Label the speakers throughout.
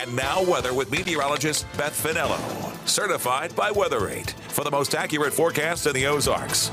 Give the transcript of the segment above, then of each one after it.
Speaker 1: And now, weather with meteorologist Beth Finello, certified by WeatherAid for the most accurate forecast in the Ozarks.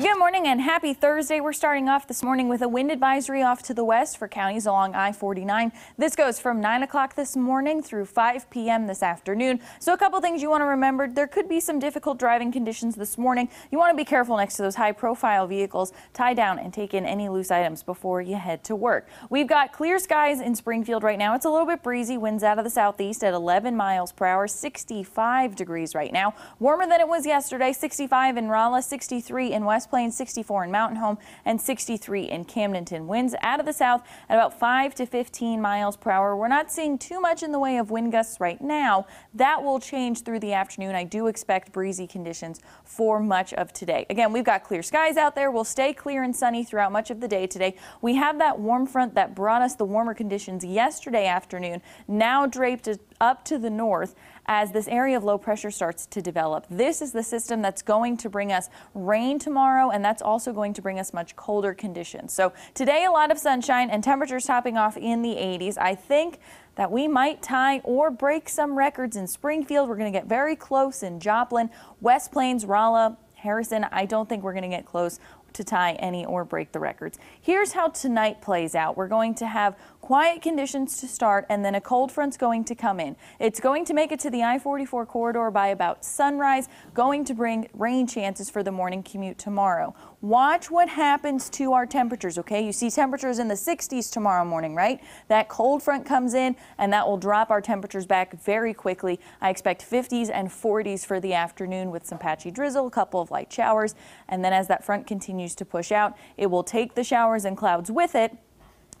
Speaker 1: Good morning and happy Thursday. We're starting off this morning with a wind advisory off to the west for counties along I-49. This goes from 9 o'clock this morning through 5 p.m. this afternoon. So a couple things you want to remember. There could be some difficult driving conditions this morning. You want to be careful next to those high profile vehicles. Tie down and take in any loose items before you head to work. We've got clear skies in Springfield right now. It's a little bit breezy. Winds out of the southeast at 11 miles per hour, 65 degrees right now. Warmer than it was yesterday, 65 in Rolla, 63 in West West Plains, 64 in Mountain Home, and 63 in Camdenton. Winds out of the south at about 5 to 15 miles per hour. We're not seeing too much in the way of wind gusts right now. That will change through the afternoon. I do expect breezy conditions for much of today. Again, we've got clear skies out there. We'll stay clear and sunny throughout much of the day today. We have that warm front that brought us the warmer conditions yesterday afternoon, now draped up to the north as this area of low pressure starts to develop. This is the system that's going to bring us rain tomorrow tomorrow, and that's also going to bring us much colder conditions. So today, a lot of sunshine and temperatures topping off in the 80s. I think that we might tie or break some records in Springfield. We're going to get very close in Joplin, West Plains, Rolla, Harrison. I don't think we're going to get close to tie any or break the records. Here's how tonight plays out. We're going to have quiet conditions to start and then a cold front's going to come in. It's going to make it to the I-44 corridor by about sunrise, going to bring rain chances for the morning commute tomorrow. Watch what happens to our temperatures, okay? You see temperatures in the 60s tomorrow morning, right? That cold front comes in and that will drop our temperatures back very quickly. I expect 50s and 40s for the afternoon with some patchy drizzle, a couple of light showers, and then as that front continues to push out, it will take the showers and clouds with it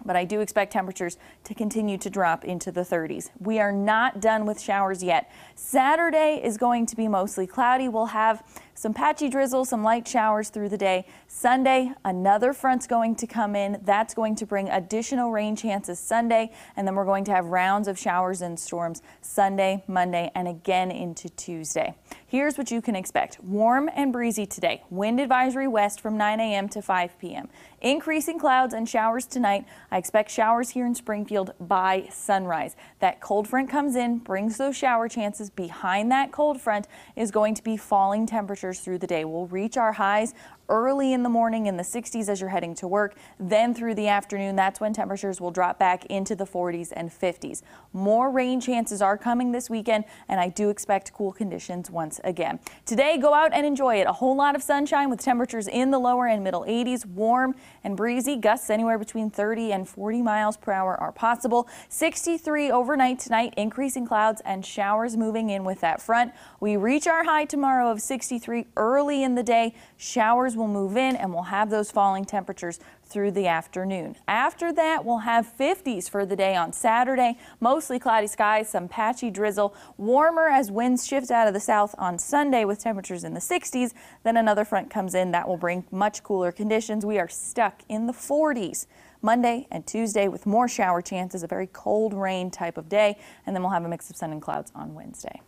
Speaker 1: but I do expect temperatures to continue to drop into the 30s. We are not done with showers yet. Saturday is going to be mostly cloudy. We'll have some patchy drizzle, some light showers through the day. Sunday, another front's going to come in. That's going to bring additional rain chances Sunday, and then we're going to have rounds of showers and storms Sunday, Monday, and again into Tuesday. Here's what you can expect. Warm and breezy today. Wind advisory west from 9 a.m. to 5 p.m. Increasing clouds and showers tonight. I expect showers here in Springfield by sunrise. That cold front comes in, brings those shower chances. Behind that cold front is going to be falling temperatures temperatures through the day. We'll reach our highs early in the morning in the 60s as you're heading to work. Then through the afternoon, that's when temperatures will drop back into the 40s and 50s. More rain chances are coming this weekend, and I do expect cool conditions once again. Today, go out and enjoy it. A whole lot of sunshine with temperatures in the lower and middle 80s, warm and breezy. Gusts anywhere between 30 and 40 miles per hour are possible. 63 overnight tonight, increasing clouds and showers moving in with that front. We reach our high tomorrow of 63 early in the day. Showers will move in and we'll have those falling temperatures through the afternoon. After that, we'll have 50s for the day on Saturday. Mostly cloudy skies, some patchy drizzle. Warmer as winds shift out of the south on Sunday with temperatures in the 60s. Then another front comes in that will bring much cooler conditions. We are stuck in the 40s. Monday and Tuesday with more shower chances, a very cold rain type of day, and then we'll have a mix of sun and clouds on Wednesday.